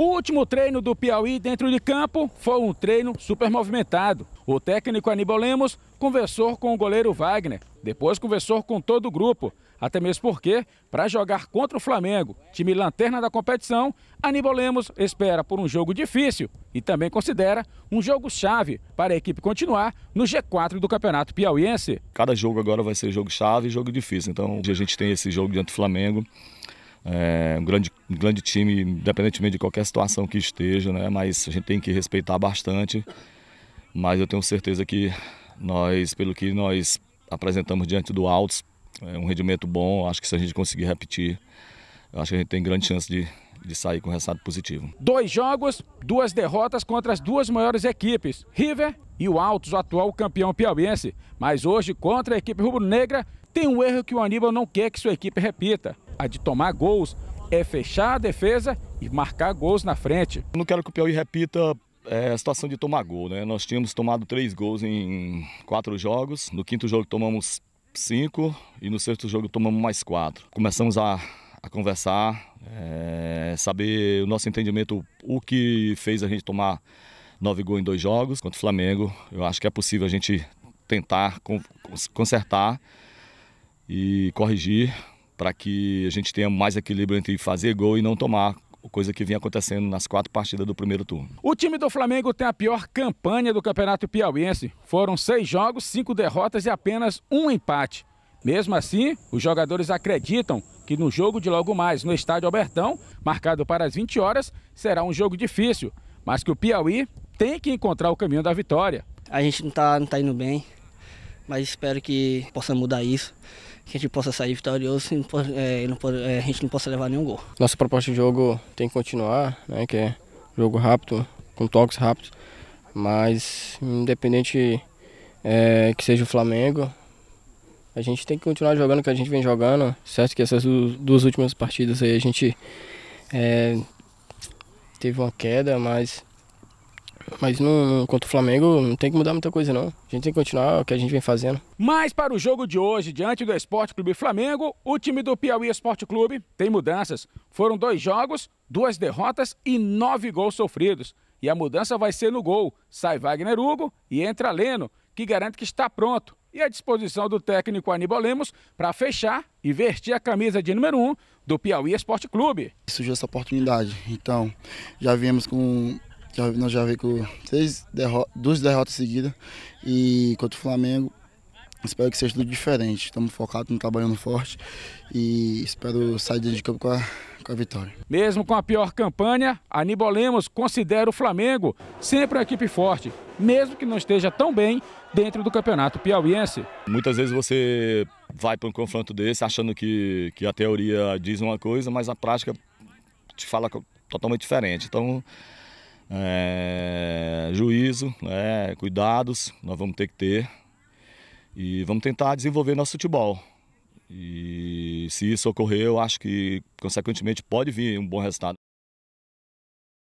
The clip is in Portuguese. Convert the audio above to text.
O último treino do Piauí dentro de campo foi um treino super movimentado. O técnico Aníbal Lemos conversou com o goleiro Wagner, depois conversou com todo o grupo. Até mesmo porque, para jogar contra o Flamengo, time lanterna da competição, Aníbal Lemos espera por um jogo difícil e também considera um jogo-chave para a equipe continuar no G4 do Campeonato Piauiense. Cada jogo agora vai ser jogo-chave e jogo difícil. Então, a gente tem esse jogo diante do Flamengo é, um, grande, um grande time, independentemente de qualquer situação que esteja, né? Mas a gente tem que respeitar bastante. Mas eu tenho certeza que nós, pelo que nós apresentamos diante do Altos, é um rendimento bom. Acho que se a gente conseguir repetir, acho que a gente tem grande chance de, de sair com resultado positivo. Dois jogos, duas derrotas contra as duas maiores equipes, River e o Altos, o atual campeão piauiense. Mas hoje, contra a equipe rubro-negra, tem um erro que o Aníbal não quer que sua equipe repita a de tomar gols, é fechar a defesa e marcar gols na frente. Eu não quero que o Piauí repita é, a situação de tomar gol, né? Nós tínhamos tomado três gols em quatro jogos. No quinto jogo tomamos cinco e no sexto jogo tomamos mais quatro. Começamos a, a conversar, é, saber o nosso entendimento, o que fez a gente tomar nove gols em dois jogos contra o Flamengo. Eu acho que é possível a gente tentar consertar e corrigir para que a gente tenha mais equilíbrio entre fazer gol e não tomar coisa que vinha acontecendo nas quatro partidas do primeiro turno. O time do Flamengo tem a pior campanha do Campeonato Piauiense. Foram seis jogos, cinco derrotas e apenas um empate. Mesmo assim, os jogadores acreditam que no jogo de logo mais no Estádio Albertão, marcado para as 20 horas, será um jogo difícil, mas que o Piauí tem que encontrar o caminho da vitória. A gente não está não tá indo bem, mas espero que possa mudar isso que a gente possa sair vitorioso e não pode, é, não pode, é, a gente não possa levar nenhum gol. Nossa proposta de jogo tem que continuar, né, que é jogo rápido, com toques rápidos, mas independente é, que seja o Flamengo, a gente tem que continuar jogando o que a gente vem jogando. Certo que essas duas últimas partidas aí a gente é, teve uma queda, mas mas no contra o Flamengo não tem que mudar muita coisa, não. A gente tem que continuar o que a gente vem fazendo. Mas para o jogo de hoje, diante do Esporte Clube Flamengo, o time do Piauí Esporte Clube tem mudanças. Foram dois jogos, duas derrotas e nove gols sofridos. E a mudança vai ser no gol. Sai Wagner Hugo e entra Leno, que garante que está pronto. E à disposição do técnico Aníbal Lemos para fechar e vestir a camisa de número um do Piauí Esporte Clube. Surgiu essa oportunidade. Então, já viemos com já, nós já veio com duas derrotas seguidas. E contra o Flamengo, espero que seja tudo diferente. Estamos focados, estamos trabalhando forte e espero sair de campo com a, com a vitória. Mesmo com a pior campanha, Aníbal Lemos considera o Flamengo sempre a equipe forte, mesmo que não esteja tão bem dentro do campeonato piauiense. Muitas vezes você vai para um confronto desse achando que, que a teoria diz uma coisa, mas a prática te fala totalmente diferente. Então é, juízo, né, cuidados nós vamos ter que ter e vamos tentar desenvolver nosso futebol. E se isso ocorrer, eu acho que, consequentemente, pode vir um bom resultado.